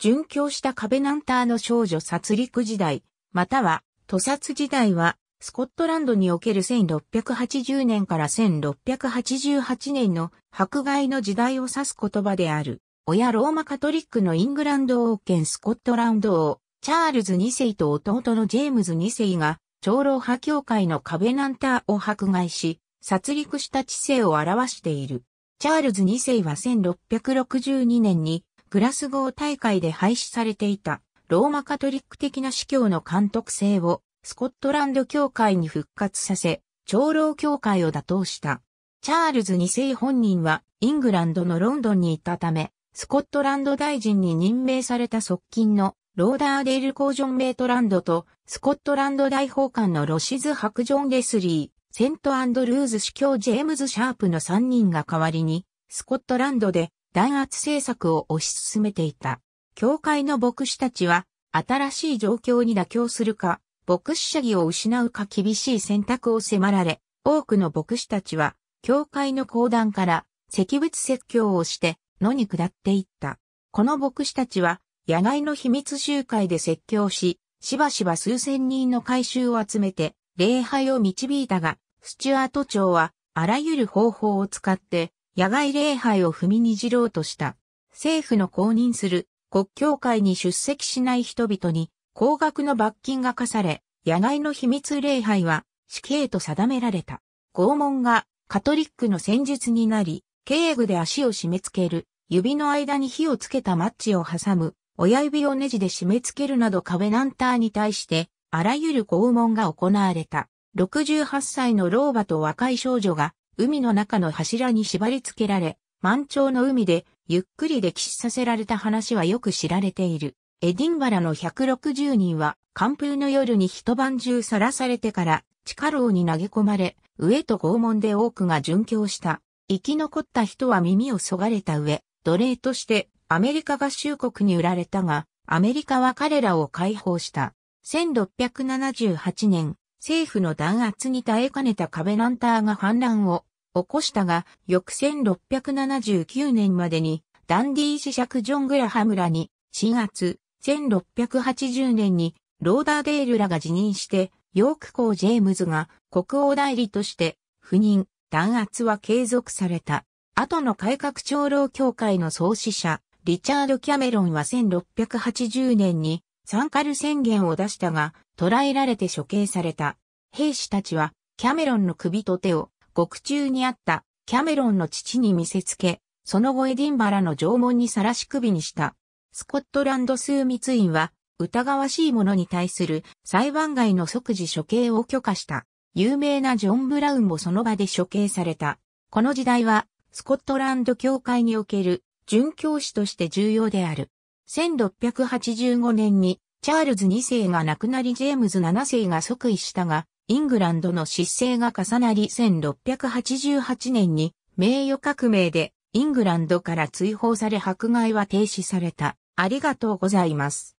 殉教したカベナンターの少女殺戮時代、または、屠殺時代は、スコットランドにおける1680年から1688年の迫害の時代を指す言葉である。親ローマカトリックのイングランド王権スコットランド王、チャールズ2世と弟のジェームズ2世が、長老派教会のカベナンターを迫害し、殺戮した知性を表している。チャールズ2世は1662年にグラスゴー大会で廃止されていたローマカトリック的な司教の監督制をスコットランド教会に復活させ、長老教会を打倒した。チャールズ2世本人はイングランドのロンドンにいたため、スコットランド大臣に任命された側近のローダーデール・コージョン・メートランドとスコットランド大法官のロシズ・ハクジョン・レスリー、セント・アンドルーズ司教ジェームズ・シャープの3人が代わりに、スコットランドで弾圧政策を推し進めていた。教会の牧師たちは、新しい状況に妥協するか、牧師主義を失うか厳しい選択を迫られ、多くの牧師たちは、教会の講談から、石仏説教をして、野に下っていった。この牧師たちは、野外の秘密集会で説教し、しばしば数千人の回収を集めて、礼拝を導いたが、スチュアート朝は、あらゆる方法を使って、野外礼拝を踏みにじろうとした。政府の公認する国教会に出席しない人々に高額の罰金が課され、野外の秘密礼拝は死刑と定められた。拷問がカトリックの戦術になり、敬具で足を締め付ける、指の間に火をつけたマッチを挟む、親指をネジで締め付けるなど壁ナンターに対して、あらゆる拷問が行われた。68歳の老婆と若い少女が海の中の柱に縛り付けられ、満潮の海でゆっくり歴史させられた話はよく知られている。エディンバラの160人は、寒風の夜に一晩中さらされてから、地下牢に投げ込まれ、上と拷問で多くが殉教した。生き残った人は耳をそがれた上、奴隷としてアメリカ合衆国に売られたが、アメリカは彼らを解放した。1678年、政府の弾圧に耐えかねたカベナンターが反乱を起こしたが、翌1679年までに、ダンディー磁石ジョン・グラハムらに、4月、1680年に、ローダーデールらが辞任して、ヨーク校ジェームズが国王代理として不任、弾圧は継続された。後の改革長老協会の創始者、リチャード・キャメロンは1680年にサンカル宣言を出したが、捕らえられて処刑された。兵士たちは、キャメロンの首と手を獄中にあったキャメロンの父に見せつけ、その後エディンバラの縄文にさらし首にした。スコットランド数密院は、疑わしい者に対する裁判外の即時処刑を許可した。有名なジョン・ブラウンもその場で処刑された。この時代は、スコットランド教会における殉教師として重要である。1685年に、チャールズ2世が亡くなりジェームズ7世が即位したが、イングランドの失勢が重なり1688年に名誉革命でイングランドから追放され迫害は停止された。ありがとうございます。